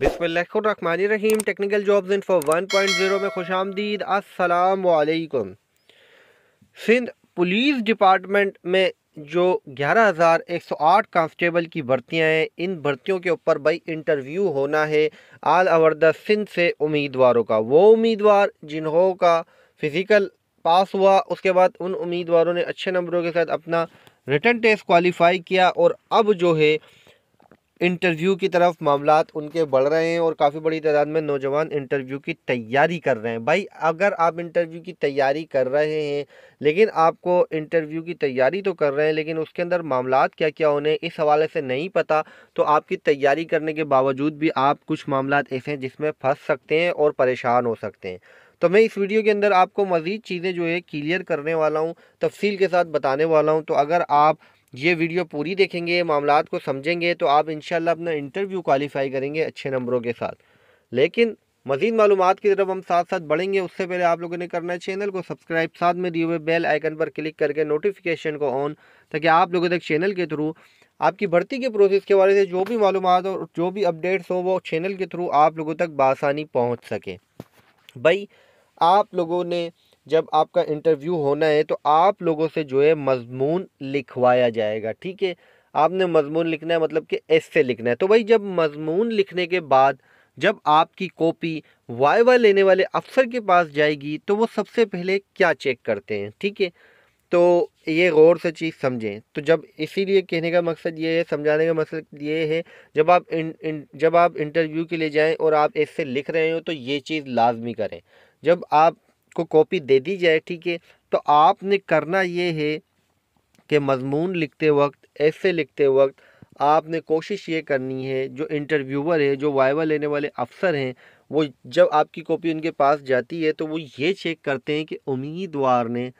बिसमीम technical jobs info one point zero में खुश आमदीद असलकुम सिंध पुलिस डिपार्टमेंट में जो ग्यारह हज़ार एक सौ आठ कांस्टेबल की भर्तियाँ हैं इन भर्तियों के ऊपर भाई इंटरव्यू होना है आल ओवर द सिंध से उम्मीदवारों का वो उम्मीदवार जिन्हों का फिज़िकल पास हुआ उसके बाद उन उम्मीदवारों ने अच्छे नंबरों के साथ अपना रिटर्न टेस्ट क्वालिफाई किया और अब जो है इंटरव्यू की तरफ मामला उनके बढ़ रहे हैं और काफ़ी बड़ी तादाद में नौजवान इंटरव्यू की तैयारी कर रहे हैं भाई अगर आप इंटरव्यू की तैयारी कर रहे हैं लेकिन आपको इंटरव्यू की तैयारी तो कर रहे हैं लेकिन उसके अंदर मामला क्या क्या होने इस हवाले से नहीं पता तो आपकी तैयारी करने के बावजूद भी आप कुछ मामला ऐसे हैं जिसमें फंस सकते हैं और परेशान हो सकते हैं तो मैं इस वीडियो के अंदर आपको मज़ीद चीज़ें जो है क्लियर करने वाला हूँ तफसील के साथ बताने वाला हूँ तो अगर आप ये वीडियो पूरी देखेंगे मामला को समझेंगे तो आप इन अपना इंटरव्यू क्वालिफाई करेंगे अच्छे नंबरों के साथ लेकिन मजीद मालूम की तरफ हम साथ साथ बढ़ेंगे उससे पहले आप लोगों ने करना है चैनल को सब्सक्राइब साथ में दिए हुए बेल आइकन पर क्लिक करके नोटिफिकेशन को ऑन ताकि आप लोगों तक चैनल के थ्रू आपकी भर्ती के प्रोसेस के बारे से जो भी मालूम और जो भी अपडेट्स हो वो चैनल के थ्रू आप लोगों तक बासानी पहुँच सके भाई आप लोगों ने जब आपका इंटरव्यू होना है तो आप लोगों से जो है मजमून लिखवाया जाएगा ठीक है आपने मजमून लिखना है मतलब कि एस से लिखना है तो भाई जब मजमून लिखने के बाद जब आपकी कॉपी वाइवा लेने वाले अफसर के पास जाएगी तो वो सबसे पहले क्या चेक करते हैं ठीक है तो ये गौर से चीज़ समझें तो जब इसीलिए कहने का मकसद ये है समझाने का मकसद ये है जब आप इन, इन जब आप इंटरव्यू के लिए जाएं और आप ऐसे लिख रहे हो तो ये चीज़ लाजमी करें जब आप को कॉपी दे दी जाए ठीक है तो आपने करना ये है कि मजमून लिखते वक्त ऐसे लिखते वक्त आपने कोशिश ये करनी है जो इंटरव्यूअर है जो वाइवा लेने वाले अफसर हैं वो जब आपकी कॉपी उनके पास जाती है तो वो ये चेक करते हैं कि उम्मीदवार ने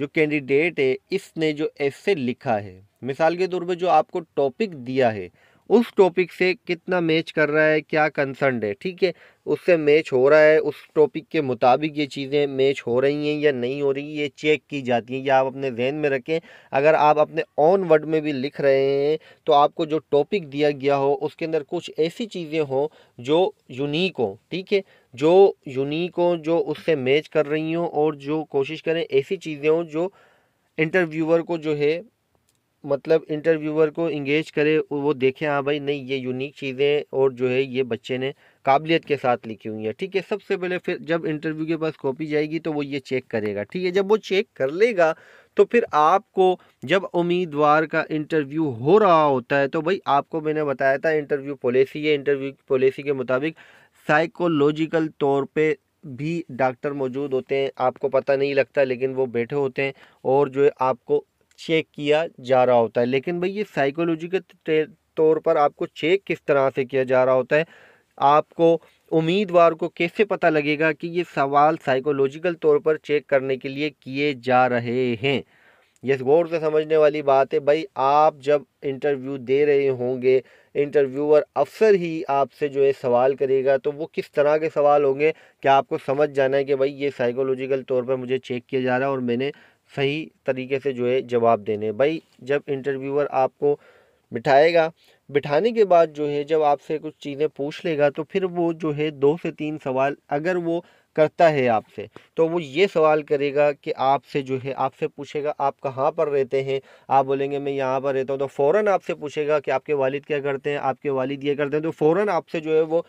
जो कैंडिडेट है इसने जो ऐसे लिखा है मिसाल के तौर पर जो आपको टॉपिक दिया है उस टॉपिक से कितना मैच कर रहा है क्या कंसर्न है ठीक है उससे मैच हो रहा है उस टॉपिक के मुताबिक ये चीज़ें मैच हो रही हैं या नहीं हो रही ये चेक की जाती हैं या आप अपने जहन में रखें अगर आप अपने ऑन वर्ड में भी लिख रहे हैं तो आपको जो टॉपिक दिया गया हो उसके अंदर कुछ ऐसी चीज़ें हों जो यूनिक हो ठीक है जो यूनिक हो जो उससे मैच कर रही हों और जो कोशिश करें ऐसी चीज़ें हों जो इंटरव्यूअर को जो है मतलब इंटरव्यूअर को इंगेज करे वो देखें हाँ भाई नहीं ये यूनिक चीज़ें और जो है ये बच्चे ने काबिलियत के साथ लिखी हुई है ठीक है सबसे पहले फिर जब इंटरव्यू के पास कॉपी जाएगी तो वो ये चेक करेगा ठीक है जब वो चेक कर लेगा तो फिर आपको जब उम्मीदवार का इंटरव्यू हो रहा होता है तो भाई आपको मैंने बताया था इंटरव्यू पॉलिसी है इंटरव्यू पॉलिसी के मुताबिक साइकोलॉजिकल तौर पे भी डॉक्टर मौजूद होते हैं आपको पता नहीं लगता लेकिन वो बैठे होते हैं और जो है आपको चेक किया जा रहा होता है लेकिन भाई ये साइकोलॉजी के तौर पर आपको चेक किस तरह से किया जा रहा होता है आपको उम्मीदवार को कैसे पता लगेगा कि ये सवाल साइकोलॉजिकल तौर पर चेक करने के लिए किए जा रहे हैं ये गौर से समझने वाली बात है भाई आप जब इंटरव्यू दे रहे होंगे इंटरव्यूअर अक्सर ही आपसे जो है सवाल करेगा तो वो किस तरह के सवाल होंगे क्या आपको समझ जाना है कि भाई ये साइकोलॉजिकल तौर पर मुझे चेक किया जा रहा है और मैंने सही तरीके से जो है जवाब देने भाई जब इंटरव्यूअर आपको बिठाएगा बिठाने के बाद जो है जब आपसे कुछ चीज़ें पूछ लेगा तो फिर वो जो है दो से तीन सवाल अगर वो करता है आपसे तो वो ये सवाल करेगा कि आपसे जो है आपसे पूछेगा आप कहाँ पर रहते हैं आप बोलेंगे मैं यहाँ पर रहता हूँ तो फ़ौर आपसे पूछेगा कि आपके वालिद क्या करते हैं आपके वालिद ये करते हैं तो फ़ौर आपसे जो है वो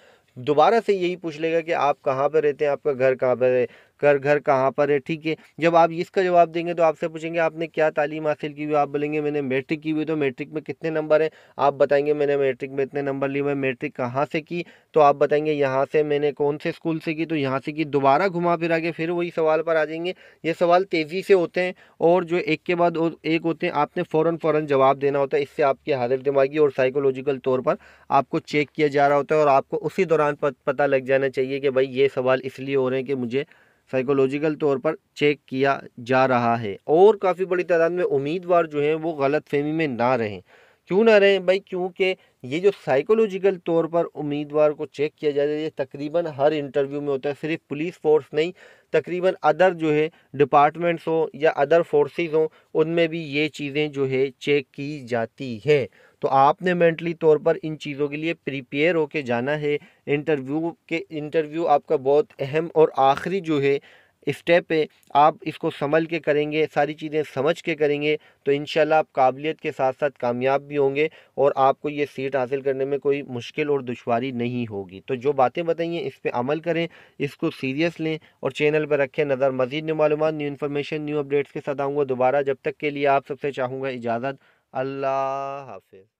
दोबारा से यही पूछ लेगा कि आप कहाँ पर रहते हैं आपका घर कहाँ पर है कर घर कहाँ पर है ठीक है जब आप इसका जवाब देंगे तो आपसे पूछेंगे आपने क्या तालीम हासिल की हुई आप बोलेंगे मैंने मैट्रिक की हुई तो मैट्रिक में कितने नंबर हैं आप बताएंगे मैंने मैट्रिक में इतने नंबर लिए मैं मैट्रिक कहाँ से की तो आप बताएंगे यहाँ से मैंने कौन से स्कूल से की तो यहाँ से की दोबारा घुमा फिरा के फिर वही सवाल पर आ जाएंगे ये सवाल तेज़ी से होते हैं और जो एक के बाद एक होते हैं आपने फ़ौर फ़ौर जवाब देना होता है इससे आपकी हाजिर दिमागी और साइकोलॉजिकल तौर पर आपको चेक किया जा रहा होता है और आपको उसी दौरान पता लग जाना चाहिए कि भाई ये सवाल इसलिए हो रहे हैं कि मुझे साइकोलॉजिकल तौर पर चेक किया जा रहा है और काफ़ी बड़ी तादाद में उम्मीदवार जो हैं वो गलत फहमी में ना रहें क्यों ना रहें भाई क्योंकि ये जो साइकोलॉजिकल तौर पर उम्मीदवार को चेक किया जाता है ये तकरीबन हर इंटरव्यू में होता है सिर्फ पुलिस फोर्स नहीं तकरीबन अदर जो है डिपार्टमेंट्स हों या अदर फोर्सेस हों उनमें भी ये चीज़ें जो है चेक की जाती हैं तो आपने मेंटली तौर पर इन चीज़ों के लिए प्रिपेयर होके जाना है इंटरव्यू के इंटरव्यू आपका बहुत अहम और आखिरी जो है स्टेप है आप इसको संभल के करेंगे सारी चीज़ें समझ के करेंगे तो इन आप काबिलियत के साथ साथ कामयाब भी होंगे और आपको ये सीट हासिल करने में कोई मुश्किल और दुशारी नहीं होगी तो जो बातें बताई हैं इस पर अमल करें इसको सीरियस लें और चैनल पर रखें नज़र मजीद न्यू मालूम न्यू इन्फॉर्मेशन न्यू अपडेट्स के साथ आऊँगा दोबारा जब तक के लिए आप सबसे चाहूँगा इजाज़त अल्लाह हाफिज़